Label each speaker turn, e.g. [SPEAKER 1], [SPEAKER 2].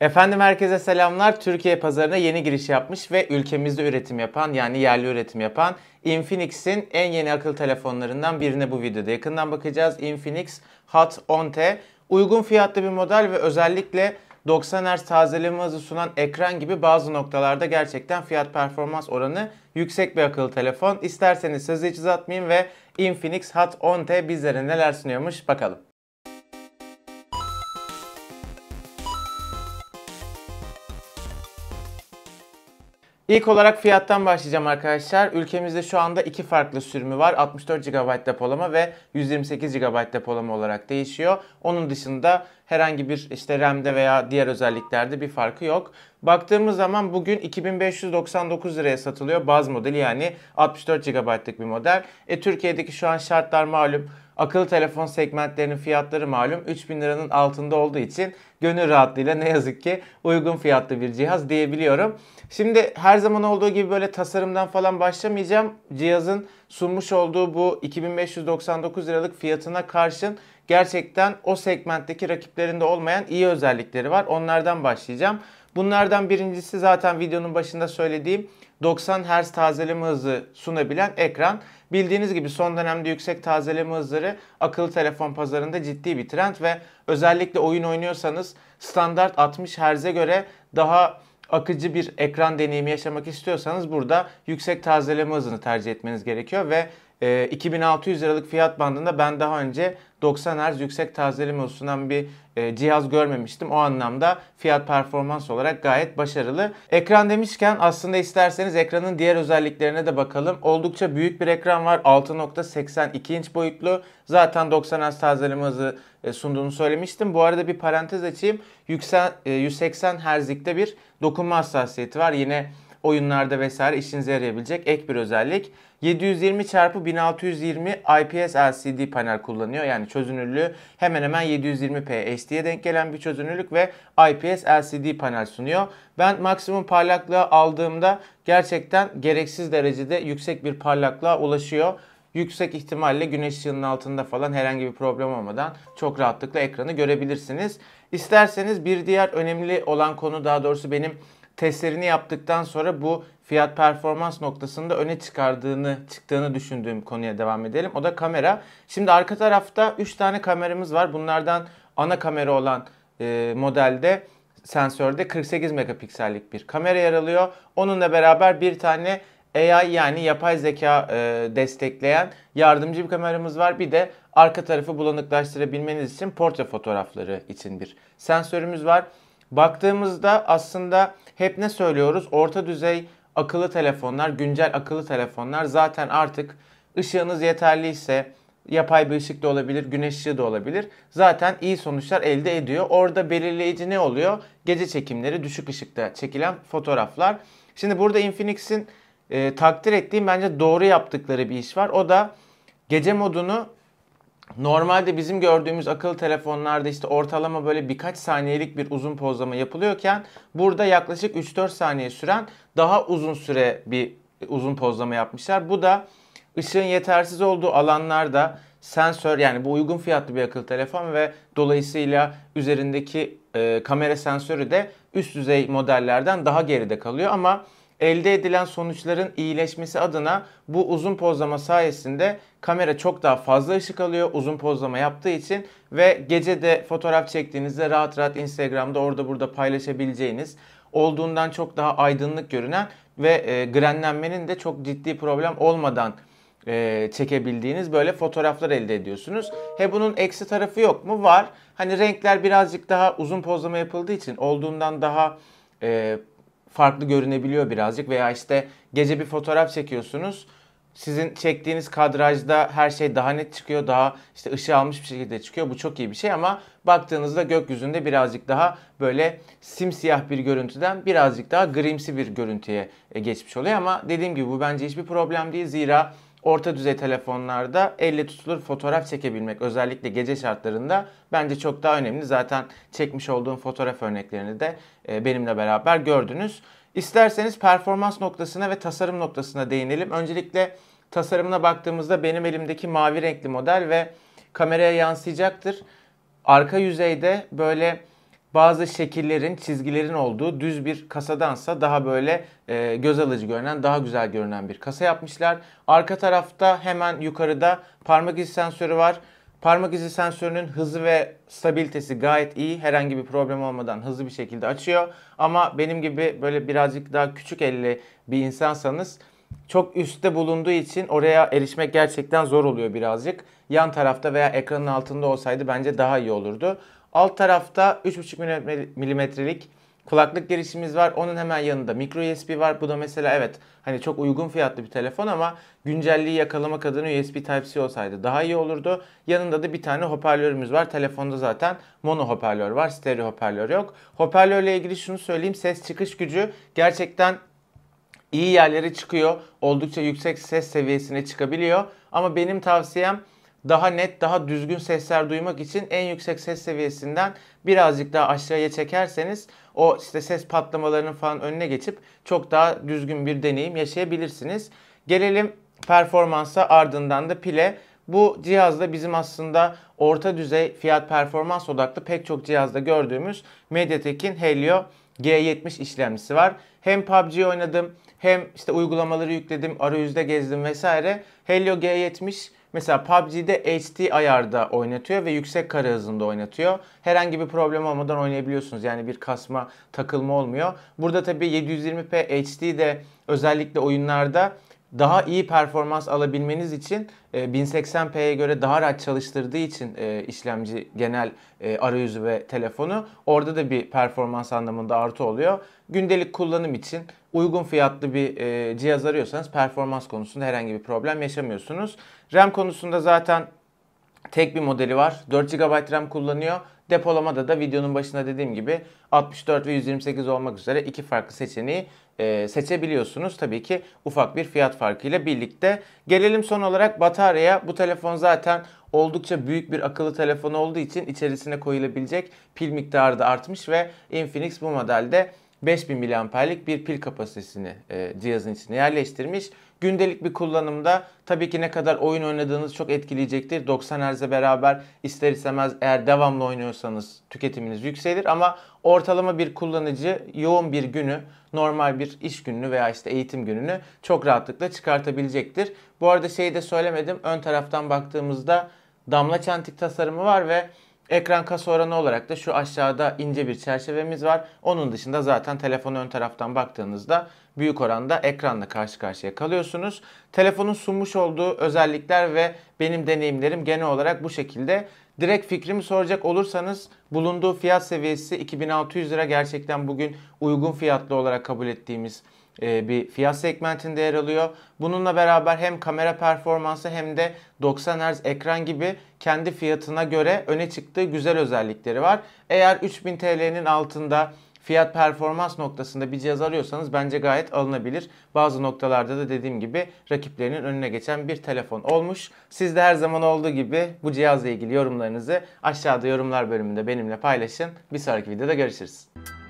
[SPEAKER 1] Efendim herkese selamlar. Türkiye pazarına yeni giriş yapmış ve ülkemizde üretim yapan yani yerli üretim yapan Infinix'in en yeni akıl telefonlarından birine bu videoda yakından bakacağız. Infinix Hot 10T uygun fiyatlı bir model ve özellikle 90 Hz tazeleme hızı sunan ekran gibi bazı noktalarda gerçekten fiyat performans oranı yüksek bir akıllı telefon. İsterseniz sözü hiç uzatmayayım ve Infinix Hot 10T bizlere neler sunuyormuş bakalım. İlk olarak fiyattan başlayacağım arkadaşlar. Ülkemizde şu anda iki farklı sürümü var. 64 GB depolama ve 128 GB depolama olarak değişiyor. Onun dışında herhangi bir işte RAM'de veya diğer özelliklerde bir farkı yok. Baktığımız zaman bugün 2599 liraya satılıyor baz modeli yani 64 GB'lık bir model. E, Türkiye'deki şu an şartlar malum akıllı telefon segmentlerinin fiyatları malum 3000 liranın altında olduğu için gönül rahatlığıyla ne yazık ki uygun fiyatlı bir cihaz diyebiliyorum. Şimdi her zaman olduğu gibi böyle tasarımdan falan başlamayacağım. Cihazın sunmuş olduğu bu 2599 liralık fiyatına karşın gerçekten o segmentteki rakiplerinde olmayan iyi özellikleri var. Onlardan başlayacağım. Bunlardan birincisi zaten videonun başında söylediğim 90 Hz tazeleme hızı sunabilen ekran. Bildiğiniz gibi son dönemde yüksek tazeleme hızları akıllı telefon pazarında ciddi bir trend ve özellikle oyun oynuyorsanız standart 60 Hz'e göre daha akıcı bir ekran deneyimi yaşamak istiyorsanız burada yüksek tazeleme hızını tercih etmeniz gerekiyor ve e, ee, 2600 liralık fiyat bandında ben daha önce 90 Hz yüksek tazeleme sunan bir e, cihaz görmemiştim. O anlamda fiyat performans olarak gayet başarılı. Ekran demişken aslında isterseniz ekranın diğer özelliklerine de bakalım. Oldukça büyük bir ekran var. 6.82 inç boyutlu. Zaten 90 Hz tazeleme hızı e, sunduğunu söylemiştim. Bu arada bir parantez açayım. Yüksel, e, 180 Hz'likte bir dokunma hassasiyeti var. Yine oyunlarda vesaire işinize yarayabilecek ek bir özellik. 720 çarpı 1620 IPS LCD panel kullanıyor. Yani çözünürlüğü hemen hemen 720p HD'ye denk gelen bir çözünürlük ve IPS LCD panel sunuyor. Ben maksimum parlaklığı aldığımda gerçekten gereksiz derecede yüksek bir parlaklığa ulaşıyor yüksek ihtimalle güneş ışığının altında falan herhangi bir problem olmadan çok rahatlıkla ekranı görebilirsiniz. İsterseniz bir diğer önemli olan konu daha doğrusu benim testlerini yaptıktan sonra bu fiyat performans noktasında öne çıkardığını, çıktığını düşündüğüm konuya devam edelim. O da kamera. Şimdi arka tarafta 3 tane kameramız var. Bunlardan ana kamera olan e, modelde sensörde 48 megapiksellik bir kamera yer alıyor. Onunla beraber bir tane AI yani yapay zeka e, destekleyen yardımcı bir kameramız var. Bir de arka tarafı bulanıklaştırabilmeniz için portre fotoğrafları için bir sensörümüz var. Baktığımızda aslında hep ne söylüyoruz? Orta düzey akıllı telefonlar, güncel akıllı telefonlar zaten artık ışığınız yeterliyse yapay bir ışık da olabilir, güneş ışığı da olabilir. Zaten iyi sonuçlar elde ediyor. Orada belirleyici ne oluyor? Gece çekimleri, düşük ışıkta çekilen fotoğraflar. Şimdi burada Infinix'in e, takdir ettiğim bence doğru yaptıkları bir iş var. O da gece modunu Normalde bizim gördüğümüz akıllı telefonlarda işte ortalama böyle birkaç saniyelik bir uzun pozlama yapılıyorken burada yaklaşık 3-4 saniye süren daha uzun süre bir uzun pozlama yapmışlar. Bu da ışığın yetersiz olduğu alanlarda sensör yani bu uygun fiyatlı bir akıllı telefon ve dolayısıyla üzerindeki e, kamera sensörü de üst düzey modellerden daha geride kalıyor ama Elde edilen sonuçların iyileşmesi adına bu uzun pozlama sayesinde kamera çok daha fazla ışık alıyor uzun pozlama yaptığı için ve gece de fotoğraf çektiğinizde rahat rahat Instagram'da orada burada paylaşabileceğiniz olduğundan çok daha aydınlık görünen ve e, grenlenmenin de çok ciddi problem olmadan e, çekebildiğiniz böyle fotoğraflar elde ediyorsunuz. He bunun eksi tarafı yok mu? Var. Hani renkler birazcık daha uzun pozlama yapıldığı için olduğundan daha e, farklı görünebiliyor birazcık veya işte gece bir fotoğraf çekiyorsunuz. Sizin çektiğiniz kadrajda her şey daha net çıkıyor, daha işte ışığı almış bir şekilde çıkıyor. Bu çok iyi bir şey ama baktığınızda gökyüzünde birazcık daha böyle simsiyah bir görüntüden birazcık daha grimsi bir görüntüye e, geçmiş oluyor. Ama dediğim gibi bu bence hiçbir problem değil. Zira orta düzey telefonlarda elle tutulur fotoğraf çekebilmek özellikle gece şartlarında bence çok daha önemli. Zaten çekmiş olduğum fotoğraf örneklerini de e, benimle beraber gördünüz. İsterseniz performans noktasına ve tasarım noktasına değinelim. Öncelikle tasarımına baktığımızda benim elimdeki mavi renkli model ve kameraya yansıyacaktır. Arka yüzeyde böyle bazı şekillerin, çizgilerin olduğu düz bir kasadansa daha böyle e, göz alıcı görünen, daha güzel görünen bir kasa yapmışlar. Arka tarafta hemen yukarıda parmak izi sensörü var. Parmak izi sensörünün hızı ve stabilitesi gayet iyi. Herhangi bir problem olmadan hızlı bir şekilde açıyor. Ama benim gibi böyle birazcık daha küçük elli bir insansanız çok üstte bulunduğu için oraya erişmek gerçekten zor oluyor birazcık. Yan tarafta veya ekranın altında olsaydı bence daha iyi olurdu. Alt tarafta 3,5 milimetrelik kulaklık girişimiz var. Onun hemen yanında micro USB var. Bu da mesela evet hani çok uygun fiyatlı bir telefon ama güncelliği yakalamak adına USB Type-C olsaydı daha iyi olurdu. Yanında da bir tane hoparlörümüz var. Telefonda zaten mono hoparlör var. Stereo hoparlör yok. Hoparlörle ilgili şunu söyleyeyim. Ses çıkış gücü gerçekten iyi yerlere çıkıyor. Oldukça yüksek ses seviyesine çıkabiliyor. Ama benim tavsiyem daha net, daha düzgün sesler duymak için en yüksek ses seviyesinden birazcık daha aşağıya çekerseniz o işte ses patlamalarının falan önüne geçip çok daha düzgün bir deneyim yaşayabilirsiniz. Gelelim performansa ardından da pile. Bu cihazda bizim aslında orta düzey fiyat performans odaklı pek çok cihazda gördüğümüz Mediatek'in Helio G70 işlemcisi var. Hem PUBG oynadım hem işte uygulamaları yükledim, arayüzde gezdim vesaire. Helio G70 Mesela PUBG'de HD ayarda oynatıyor ve yüksek kare hızında oynatıyor. Herhangi bir problem olmadan oynayabiliyorsunuz. Yani bir kasma, takılma olmuyor. Burada tabii 720p HD de özellikle oyunlarda daha iyi performans alabilmeniz için 1080p'ye e, göre daha rahat çalıştırdığı için e, işlemci genel e, arayüzü ve telefonu orada da bir performans anlamında artı oluyor. Gündelik kullanım için uygun fiyatlı bir cihaz arıyorsanız performans konusunda herhangi bir problem yaşamıyorsunuz. RAM konusunda zaten tek bir modeli var. 4 GB RAM kullanıyor. Depolamada da videonun başında dediğim gibi 64 ve 128 olmak üzere iki farklı seçeneği e, seçebiliyorsunuz. Tabii ki ufak bir fiyat farkıyla birlikte. Gelelim son olarak bataryaya. Bu telefon zaten oldukça büyük bir akıllı telefon olduğu için içerisine koyulabilecek pil miktarı da artmış ve Infinix bu modelde 5000 miliamperlik bir pil kapasitesini e, cihazın içine yerleştirmiş. Gündelik bir kullanımda tabii ki ne kadar oyun oynadığınız çok etkileyecektir. 90 Hz'e beraber ister istemez eğer devamlı oynuyorsanız tüketiminiz yükselir ama ortalama bir kullanıcı yoğun bir günü, normal bir iş gününü veya işte eğitim gününü çok rahatlıkla çıkartabilecektir. Bu arada şeyi de söylemedim. Ön taraftan baktığımızda damla çantik tasarımı var ve Ekran kasa oranı olarak da şu aşağıda ince bir çerçevemiz var. Onun dışında zaten telefon ön taraftan baktığınızda büyük oranda ekranla karşı karşıya kalıyorsunuz. Telefonun sunmuş olduğu özellikler ve benim deneyimlerim genel olarak bu şekilde. Direkt fikrimi soracak olursanız bulunduğu fiyat seviyesi 2600 lira gerçekten bugün uygun fiyatlı olarak kabul ettiğimiz e, bir fiyat segmentinde yer alıyor. Bununla beraber hem kamera performansı hem de 90 Hz ekran gibi kendi fiyatına göre öne çıktığı güzel özellikleri var. Eğer 3000 TL'nin altında fiyat performans noktasında bir cihaz arıyorsanız bence gayet alınabilir. Bazı noktalarda da dediğim gibi rakiplerinin önüne geçen bir telefon olmuş. Siz de her zaman olduğu gibi bu cihazla ilgili yorumlarınızı aşağıda yorumlar bölümünde benimle paylaşın. Bir sonraki videoda görüşürüz.